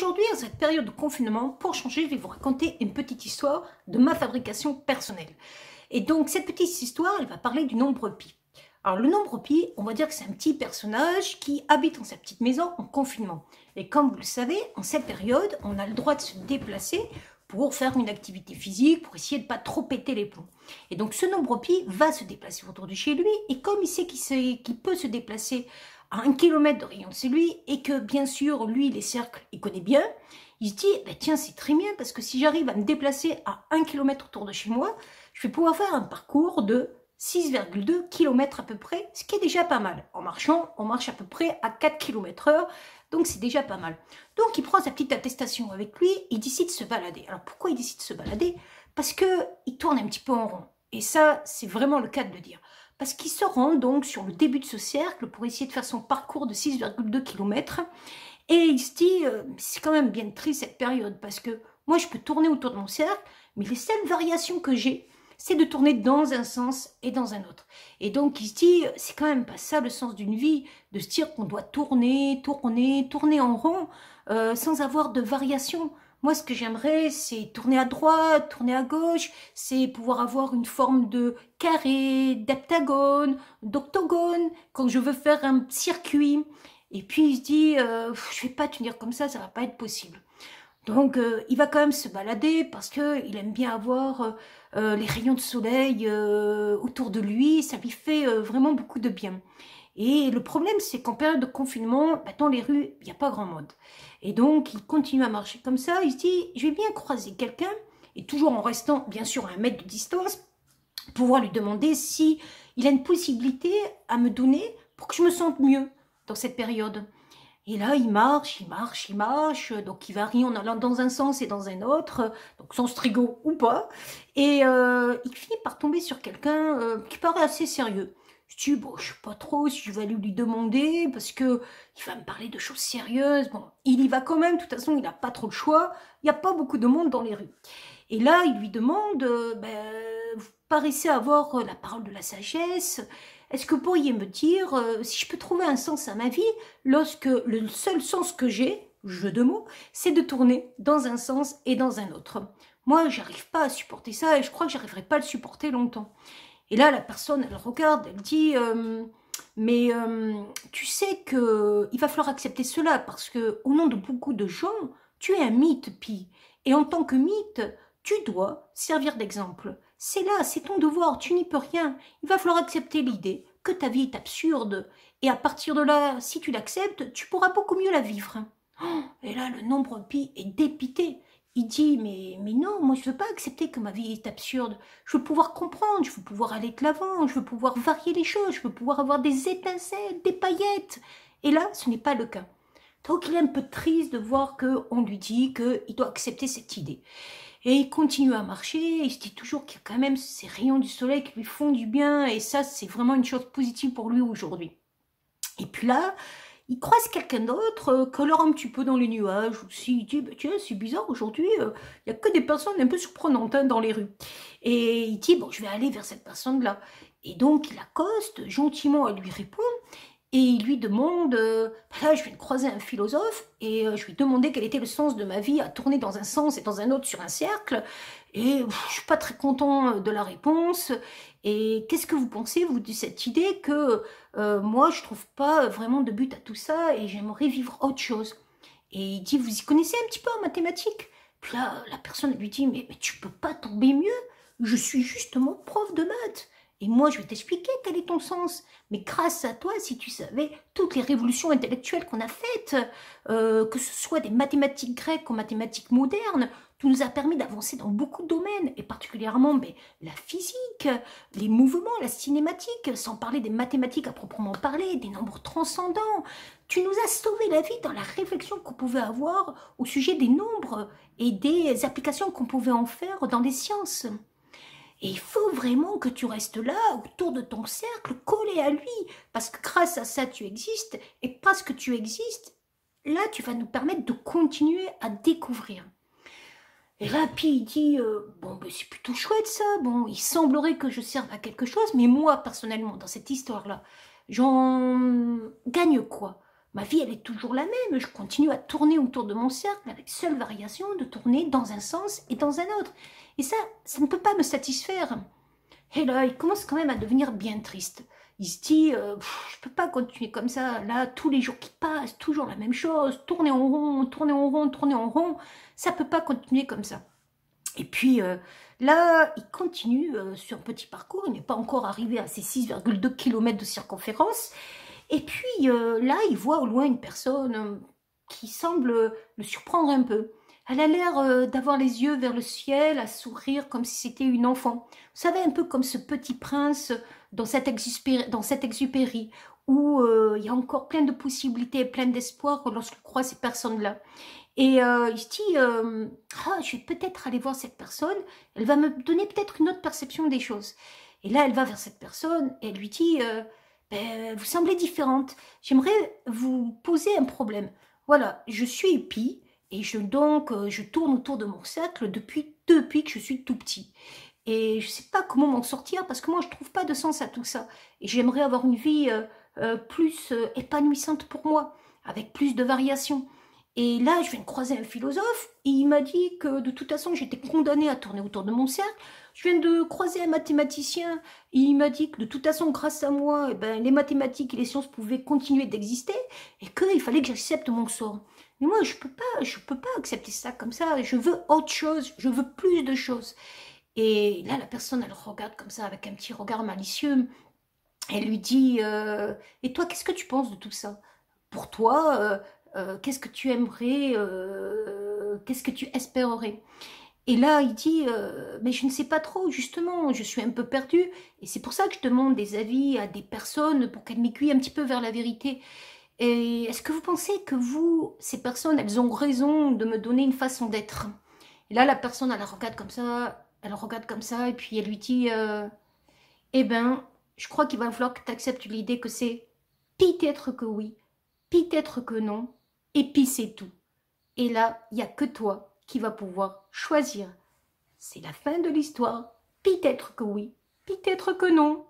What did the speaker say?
Aujourd'hui, en cette période de confinement, pour changer, je vais vous raconter une petite histoire de ma fabrication personnelle. Et donc, cette petite histoire, elle va parler du nombre pi. Alors, le nombre pi, on va dire que c'est un petit personnage qui habite dans sa petite maison en confinement. Et comme vous le savez, en cette période, on a le droit de se déplacer pour faire une activité physique, pour essayer de ne pas trop péter les plombs. Et donc, ce nombre pi va se déplacer autour de chez lui. Et comme il sait qu'il peut se déplacer à un kilomètre de rayon de lui et que bien sûr, lui, les cercles, il connaît bien, il se dit, ben, tiens, c'est très bien parce que si j'arrive à me déplacer à un kilomètre autour de chez moi, je vais pouvoir faire un parcours de 6,2 km à peu près, ce qui est déjà pas mal. En marchant, on marche à peu près à 4 km heure, donc c'est déjà pas mal. Donc il prend sa petite attestation avec lui, il décide de se balader. Alors pourquoi il décide de se balader Parce que il tourne un petit peu en rond. Et ça, c'est vraiment le cas de le dire parce qu'il se rend donc sur le début de ce cercle pour essayer de faire son parcours de 6,2 km. Et il se dit, euh, c'est quand même bien triste cette période, parce que moi, je peux tourner autour de mon cercle, mais les seules variations que j'ai, c'est de tourner dans un sens et dans un autre. Et donc, il se dit, euh, c'est quand même pas ça le sens d'une vie, de se dire qu'on doit tourner, tourner, tourner en rond, euh, sans avoir de variations. Moi, ce que j'aimerais, c'est tourner à droite, tourner à gauche, c'est pouvoir avoir une forme de carré, d'heptagone, d'octogone, quand je veux faire un circuit. Et puis, il se dit, euh, je ne vais pas tenir comme ça, ça ne va pas être possible. Donc, euh, il va quand même se balader parce qu'il aime bien avoir euh, les rayons de soleil autour de lui, ça lui fait vraiment beaucoup de bien. Et le problème, c'est qu'en période de confinement, bah, dans les rues, il n'y a pas grand monde. Et donc, il continue à marcher comme ça. Il se dit, je vais bien croiser quelqu'un, et toujours en restant, bien sûr, à un mètre de distance, pouvoir lui demander si il a une possibilité à me donner pour que je me sente mieux dans cette période. Et là, il marche, il marche, il marche, donc il varie en allant dans un sens et dans un autre, donc sans strigo ou pas. Et euh, il finit par tomber sur quelqu'un euh, qui paraît assez sérieux. Je dis, je sais pas trop si je vais aller lui demander parce que va me parler de choses sérieuses. Bon, il y va quand même, de toute façon, il n'a pas trop le choix. Il n'y a pas beaucoup de monde dans les rues. Et là, il lui demande, euh, ben, vous paraissez avoir euh, la parole de la sagesse. Est-ce que vous pourriez me dire euh, si je peux trouver un sens à ma vie lorsque le seul sens que j'ai, jeu de mots, c'est de tourner dans un sens et dans un autre Moi, j'arrive pas à supporter ça et je crois que j'arriverai pas à le supporter longtemps. Et là, la personne, elle regarde, elle dit, euh, mais euh, tu sais que il va falloir accepter cela parce que au nom de beaucoup de gens, tu es un mythe, Pi. Et en tant que mythe, tu dois servir d'exemple. C'est là, c'est ton devoir, tu n'y peux rien. Il va falloir accepter l'idée que ta vie est absurde. Et à partir de là, si tu l'acceptes, tu pourras beaucoup mieux la vivre. Oh, et là, le nombre Pi est dépité. Il dit, mais, non, moi je ne veux pas accepter que ma vie est absurde. Je veux pouvoir comprendre, je veux pouvoir aller de l'avant, je veux pouvoir varier les choses, je veux pouvoir avoir des étincelles, des paillettes. Et là, ce n'est pas le cas. Donc il est un peu triste de voir qu'on lui dit qu'il doit accepter cette idée. Et il continue à marcher, il se dit toujours qu'il y a quand même ces rayons du soleil qui lui font du bien, et ça c'est vraiment une chose positive pour lui aujourd'hui. Et puis là, il croise quelqu'un d'autre, colore euh, un petit peu dans les nuages, ou si dit, bah, tiens, c'est bizarre, aujourd'hui, euh, il n'y a que des personnes un peu surprenantes hein, dans les rues. Et il dit, bon, je vais aller vers cette personne-là. Et donc, il accoste, gentiment, à lui répond, et il lui demande, euh, là je viens de croiser un philosophe, et euh, je lui demandais quel était le sens de ma vie à tourner dans un sens et dans un autre sur un cercle, et je je suis pas très content euh, de la réponse, et qu'est-ce que vous pensez, vous, de cette idée que moi je trouve pas vraiment de but à tout ça, et j'aimerais vivre autre chose Et il dit, vous y connaissez un petit peu en mathématiques Puis là, la personne lui dit, mais, mais tu peux pas tomber mieux, je suis justement prof de maths et moi, je vais t'expliquer quel est ton sens. Mais grâce à toi, si tu savais toutes les révolutions intellectuelles qu'on a faites, euh, que ce soit des mathématiques grecques aux mathématiques modernes, tout nous a permis d'avancer dans beaucoup de domaines, et particulièrement ben, la physique, les mouvements, la cinématique, sans parler des mathématiques à proprement parler, des nombres transcendants. Tu nous as sauvé la vie dans la réflexion qu'on pouvait avoir au sujet des nombres et des applications qu'on pouvait en faire dans les sciences. Et il faut vraiment que tu restes là, autour de ton cercle, collé à lui, parce que grâce à ça, tu existes, et parce que tu existes, là, tu vas nous permettre de continuer à découvrir. Et là, dit, euh, bon, ben, c'est plutôt chouette ça, bon, il semblerait que je serve à quelque chose, mais moi, personnellement, dans cette histoire-là, j'en gagne quoi Ma vie, elle est toujours la même, je continue à tourner autour de mon cercle, avec seule variation de tourner dans un sens et dans un autre. Et ça, ça ne peut pas me satisfaire. Et là, il commence quand même à devenir bien triste. Il se dit, euh, je ne peux pas continuer comme ça. Là, tous les jours qui passent, toujours la même chose, tourner en rond, tourner en rond, tourner en rond. Ça ne peut pas continuer comme ça. Et puis euh, là, il continue euh, sur un petit parcours. Il n'est pas encore arrivé à ses 6,2 km de circonférence. Et puis là, il voit au loin une personne qui semble le surprendre un peu. Elle a l'air euh, d'avoir les yeux vers le ciel, à sourire comme si c'était une enfant. Vous savez, un peu comme ce petit prince dans cette exupérie, dans cette exupérie où euh, il y a encore plein de possibilités, plein d'espoir lorsqu'on croit ces personnes-là. Et euh, il se dit, ah, je vais peut-être aller voir cette personne, elle va me donner peut-être une autre perception des choses. Et là, elle va vers cette personne et elle lui dit, ben, vous semblez différente, j'aimerais vous poser un problème. Voilà, je suis hippie, et je, donc, euh, je tourne autour de mon cercle depuis, depuis que je suis tout petit. Et je ne sais pas comment m'en sortir parce que moi, je ne trouve pas de sens à tout ça. Et j'aimerais avoir une vie euh, euh, plus épanouissante pour moi, avec plus de variations. Et là, je viens de croiser un philosophe et il m'a dit que de toute façon, j'étais condamnée à tourner autour de mon cercle. Je viens de croiser un mathématicien et il m'a dit que de toute façon, grâce à moi, eh ben, les mathématiques et les sciences pouvaient continuer d'exister et qu'il fallait que j'accepte mon sort. Mais moi, je peux pas, je peux pas accepter ça comme ça. Je veux autre chose, je veux plus de choses. Et là, la personne, elle regarde comme ça avec un petit regard malicieux. Elle lui dit euh, Et toi, qu'est-ce que tu penses de tout ça Pour toi, euh, euh, qu'est-ce que tu aimerais, euh, qu'est-ce que tu espérerais Et là, il dit, euh, mais je ne sais pas trop, justement, je suis un peu perdu. Et c'est pour ça que je demande des avis à des personnes pour qu'elles m'aiguillent un petit peu vers la vérité. Et est-ce que vous pensez que vous, ces personnes, elles ont raison de me donner une façon d'être Et là, la personne, elle regarde comme ça, elle regarde comme ça, et puis elle lui dit, eh ben, je crois qu'il va falloir que tu acceptes l'idée que c'est peut-être que oui, peut-être que non, et puis c'est tout. Et là, il n'y a que toi qui vas pouvoir choisir. C'est la fin de l'histoire. Peut-être que oui, peut-être que non.